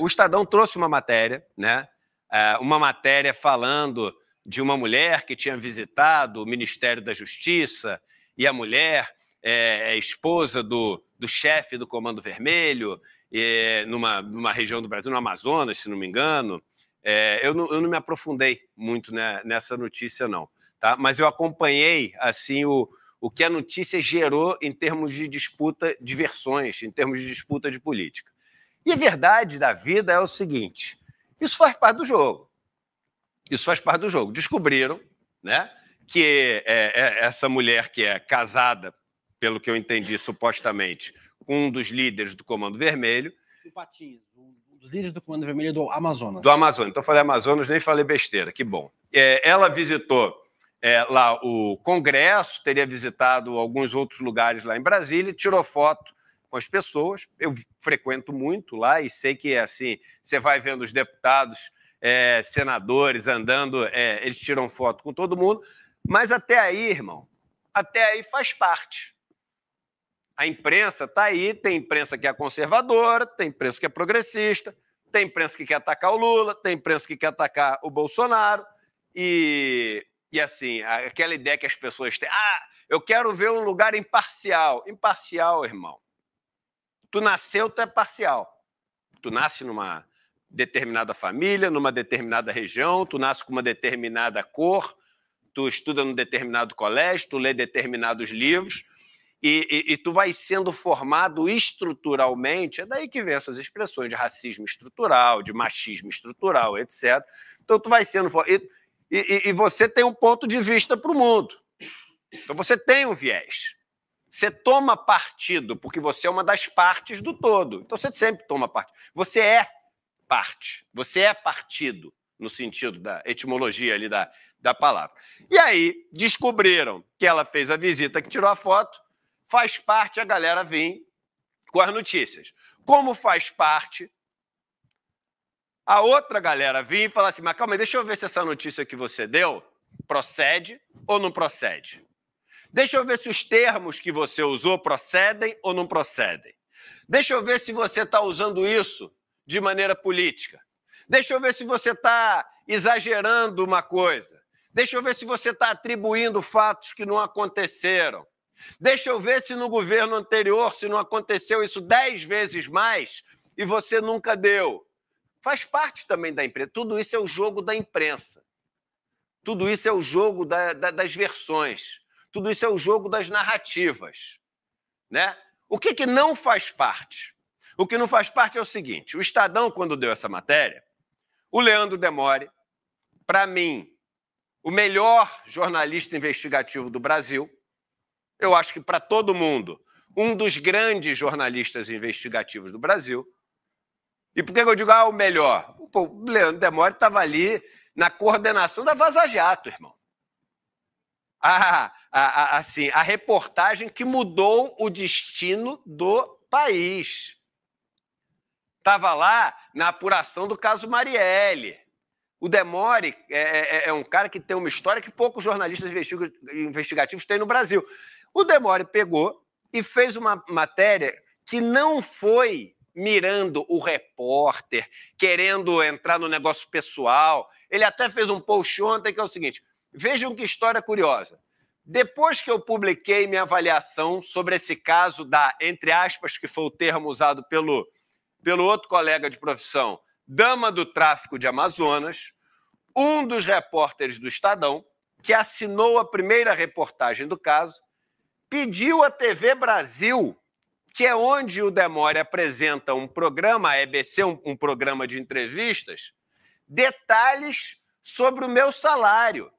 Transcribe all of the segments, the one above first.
o Estadão trouxe uma matéria, né? É, uma matéria falando de uma mulher que tinha visitado o Ministério da Justiça e a mulher é, é, esposa do, do chefe do Comando Vermelho, é, numa, numa região do Brasil, no Amazonas, se não me engano. É, eu, não, eu não me aprofundei muito né, nessa notícia, não. Tá? Mas eu acompanhei assim o, o que a notícia gerou em termos de disputa de versões, em termos de disputa de política. E a verdade da vida é o seguinte: isso faz parte do jogo. Isso faz parte do jogo. Descobriram, né? Que é, é, essa mulher que é casada, pelo que eu entendi, supostamente, com um dos líderes do Comando Vermelho. O Patinho, um dos líderes do Comando Vermelho é do Amazonas. Do Amazonas. Então, falei Amazonas, nem falei besteira, que bom. É, ela visitou é, lá o Congresso, teria visitado alguns outros lugares lá em Brasília e tirou foto com as pessoas. Eu frequento muito lá e sei que é assim: você vai vendo os deputados, é, senadores andando, é, eles tiram foto com todo mundo. Mas até aí, irmão, até aí faz parte. A imprensa está aí, tem imprensa que é conservadora, tem imprensa que é progressista, tem imprensa que quer atacar o Lula, tem imprensa que quer atacar o Bolsonaro. E, e assim, aquela ideia que as pessoas têm. Ah, eu quero ver um lugar imparcial. Imparcial, irmão. Tu nasceu, tu é parcial. Tu nasce numa determinada família, numa determinada região, tu nasce com uma determinada cor, tu estuda num determinado colégio, tu lê determinados livros e, e, e tu vai sendo formado estruturalmente. É daí que vem essas expressões de racismo estrutural, de machismo estrutural, etc. Então tu vai sendo formado. E, e você tem um ponto de vista para o mundo. Então você tem um viés. Você toma partido, porque você é uma das partes do todo. Então você sempre toma partido. Você é parte. Você é partido, no sentido da etimologia ali da, da palavra. E aí descobriram que ela fez a visita, que tirou a foto, faz parte a galera vir com as notícias. Como faz parte, a outra galera vir e falar assim: mas calma, deixa eu ver se essa notícia que você deu procede ou não procede. Deixa eu ver se os termos que você usou procedem ou não procedem. Deixa eu ver se você está usando isso de maneira política. Deixa eu ver se você está exagerando uma coisa. Deixa eu ver se você está atribuindo fatos que não aconteceram. Deixa eu ver se no governo anterior, se não aconteceu isso dez vezes mais e você nunca deu. Faz parte também da imprensa. Tudo isso é o jogo da imprensa. Tudo isso é o jogo da, da, das versões. Tudo isso é o jogo das narrativas. Né? O que, que não faz parte? O que não faz parte é o seguinte: o Estadão, quando deu essa matéria, o Leandro Demore, para mim, o melhor jornalista investigativo do Brasil, eu acho que para todo mundo, um dos grandes jornalistas investigativos do Brasil. E por que eu digo, ah, o melhor? o Leandro Demore estava ali na coordenação da Vaza Jato, irmão a, a, a, assim, a reportagem que mudou o destino do país. Estava lá na apuração do caso Marielle. O Demore é, é, é, é, um cara que tem uma história que poucos jornalistas investigativos têm no Brasil. O Demore pegou e fez uma matéria que não foi mirando o repórter, querendo entrar no negócio pessoal. Ele até fez um post ontem que é o seguinte: Vejam que história curiosa. Depois que eu publiquei minha avaliação sobre esse caso da, entre aspas, que foi o termo usado pelo, pelo outro colega de profissão, dama do tráfico de Amazonas, um dos repórteres do Estadão, que assinou a primeira reportagem do caso, pediu à TV Brasil, que é onde o Demore apresenta um programa, a EBC, um, um programa de entrevistas, detalhes sobre o meu salário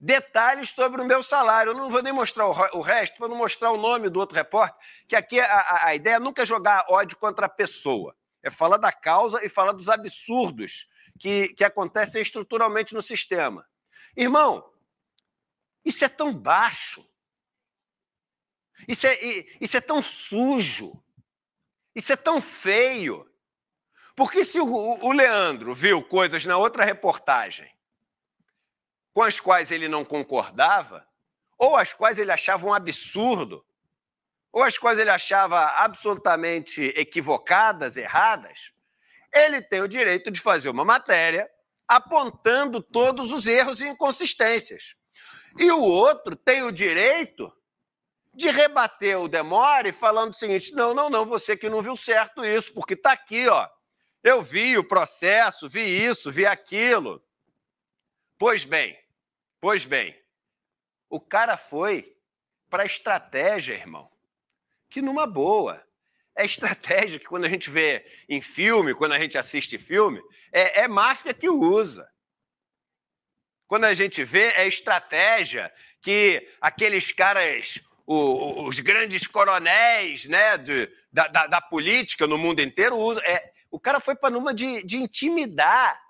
detalhes sobre o meu salário. Eu não vou nem mostrar o, resto para não mostrar o nome do outro repórter, que aqui é a, a ideia é nunca jogar ódio contra a pessoa. É falar da causa e falar dos absurdos que, que acontecem estruturalmente no sistema. Irmão, isso é tão baixo. Isso é, isso é tão sujo. Isso é tão feio. Porque se o, o Leandro viu coisas na outra reportagem com as quais ele não concordava, ou as quais ele achava um absurdo, ou as quais ele achava absolutamente equivocadas, erradas, ele tem o direito de fazer uma matéria apontando todos os erros e inconsistências. E o outro tem o direito de rebater o Demore falando o seguinte: não, não, não, você que não viu certo isso, porque está aqui, ó. Eu vi o processo, vi isso, vi aquilo. Pois bem, Pois bem, o cara foi para a estratégia, irmão, que numa boa. É estratégia que quando a gente vê em filme, quando a gente assiste filme, é, é máfia que usa. Quando a gente vê, é estratégia que aqueles caras os grandes coronéis né, de, da, da, da, política no mundo inteiro usam. É, o cara foi para numa de, de intimidar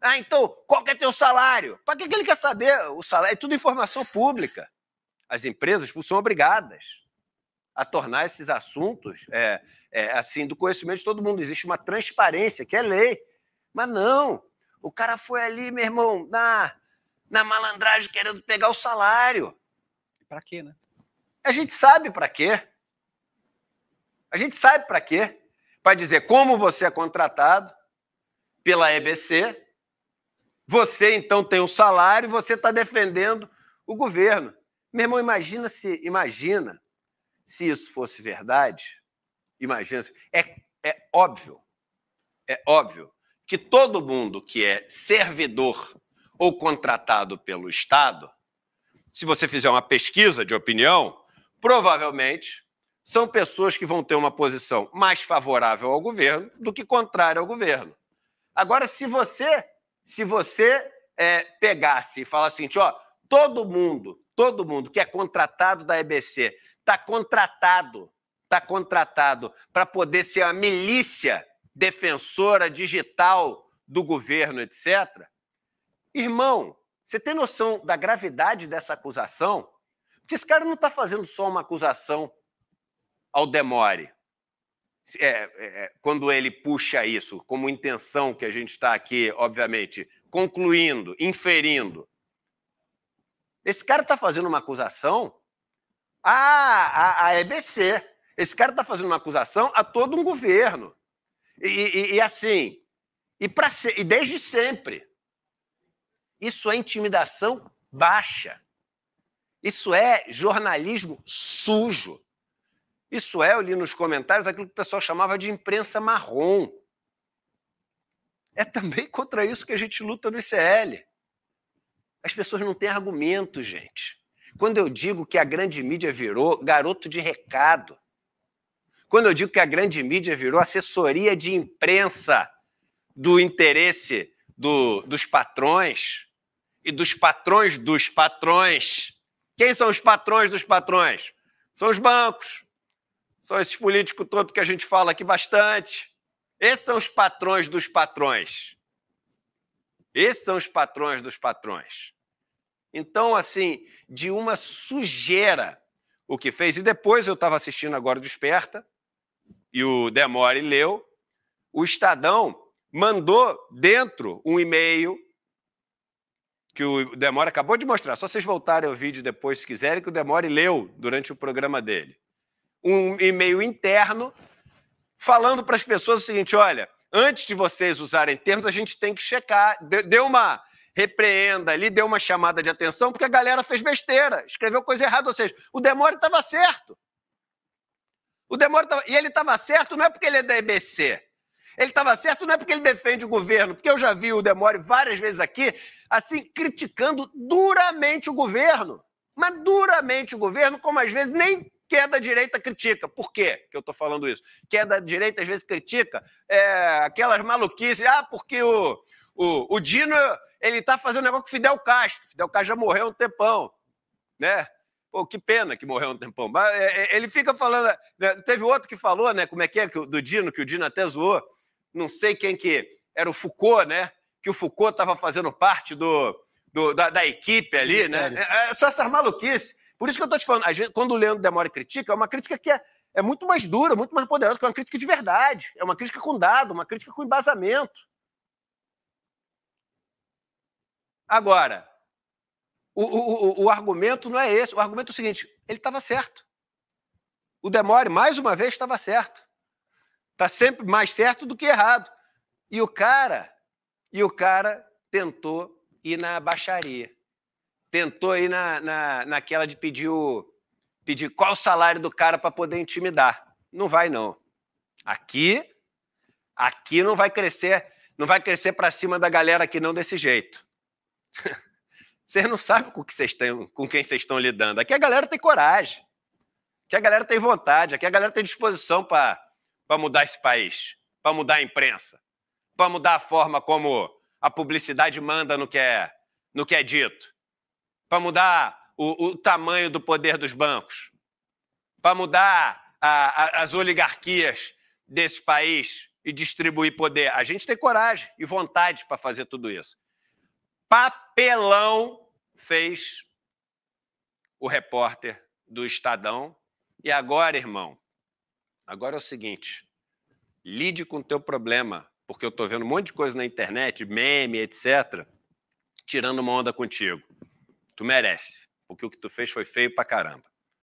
ah, então, qual que é teu salário? Para que, que ele quer saber o salário? É tudo informação pública. As empresas são obrigadas a tornar esses assuntos é, é, assim do conhecimento de todo mundo. Existe uma transparência, que é lei. Mas não, o cara foi ali, meu irmão, na, na malandragem querendo pegar o salário. Para quê, né? A gente sabe para quê. A gente sabe para quê. Para dizer como você é contratado, pela EBC. Você, então, tem um salário e você está defendendo o governo. Meu irmão, imagina se, imagina se isso fosse verdade. Imagina se, é, é óbvio, é óbvio que todo mundo que é servidor ou contratado pelo Estado, se você fizer uma pesquisa de opinião, provavelmente são pessoas que vão ter uma posição mais favorável ao governo do que contrária ao governo. Agora, se você se você é, pegasse e falasse assim, ó, todo mundo, todo mundo que é contratado da EBC está contratado, está contratado para poder ser a milícia defensora digital do governo, etc. Irmão, você tem noção da gravidade dessa acusação? Porque esse cara não está fazendo só uma acusação ao Demore. É, é, é, quando ele puxa isso como intenção que a gente está aqui, obviamente, concluindo, inferindo, esse cara está fazendo uma acusação à, à, à EBC. Esse cara está fazendo uma acusação a todo um governo. E, e, e assim, e, ser, e desde sempre. Isso é intimidação baixa. Isso é jornalismo sujo. Isso é, eu li nos comentários, aquilo que o pessoal chamava de imprensa marrom. É também contra isso que a gente luta no ICL. As pessoas não têm argumento, gente. Quando eu digo que a grande mídia virou garoto de recado, quando eu digo que a grande mídia virou assessoria de imprensa do interesse do, dos patrões e dos patrões dos patrões, quem são os patrões dos patrões? São os bancos, são esses políticos todos que a gente fala aqui bastante. Esses são os patrões dos patrões. Esses são os patrões dos patrões. Então, assim, de uma sujeira o que fez. E depois eu estava assistindo agora o Desperta, e o Demore leu. O Estadão mandou dentro um e-mail que o Demore acabou de mostrar. Só vocês voltarem ao vídeo depois, se quiserem, que o Demore leu durante o programa dele um e-mail interno falando para as pessoas o seguinte: olha, antes de vocês usarem termos, a gente tem que checar. Deu uma repreenda ali, deu uma chamada de atenção, porque a galera fez besteira, escreveu coisa errada. Ou seja, o Demore estava certo. O Demore tava... E ele estava certo não é porque ele é da EBC. Ele estava certo não é porque ele defende o governo, porque eu já vi o Demore várias vezes aqui, assim, criticando duramente o governo. Mas duramente o governo, como às vezes nem que é da direita critica. Por quê que eu estou falando isso? Que é da direita às vezes critica é, aquelas maluquices. Ah, porque o, o, o Dino ele está fazendo negócio com o Fidel Castro. Fidel Castro já morreu há um tempão, né? Pô, que pena que morreu há um tempão. Mas é, é, ele fica falando. Né? Teve outro que falou, né? Como é que é do Dino, que o Dino até zoou. Não sei quem que. Era o Foucault, né? Que o Foucault estava fazendo parte do, do da, da, equipe ali, né? É, é só essas maluquices. Por isso que eu estou te falando, às vezes, quando o Leandro Demore critica, é uma crítica que é, é muito mais dura, muito mais poderosa, que é uma crítica de verdade, é uma crítica com dado, uma crítica com embasamento. Agora, o, o, o, o argumento não é esse, o argumento é o seguinte, ele estava certo. O Demore, mais uma vez, estava certo. Está sempre mais certo do que errado. E o cara, e o cara tentou ir na baixaria tentou aí na, na, naquela de pedir, o, pedir qual o salário do cara para poder intimidar. Não vai, não. Aqui, aqui não vai crescer, não vai crescer para cima da galera aqui não desse jeito. Vocês não sabem com, que vocês têm, com quem vocês estão lidando. Aqui a galera tem coragem. Aqui a galera tem vontade. Aqui a galera tem disposição para mudar esse país, para mudar a imprensa, para mudar a forma como a publicidade manda no que é, no que é dito para mudar o, o, tamanho do poder dos bancos, para mudar a, a, as oligarquias desse país e distribuir poder. A gente tem coragem e vontade para fazer tudo isso. Papelão fez o repórter do Estadão. E agora, irmão, agora é o seguinte: lide com o teu problema, porque eu estou vendo um monte de coisa na internet, meme, etc., tirando uma onda contigo tu merece, porque o que tu fez foi feio pra caramba.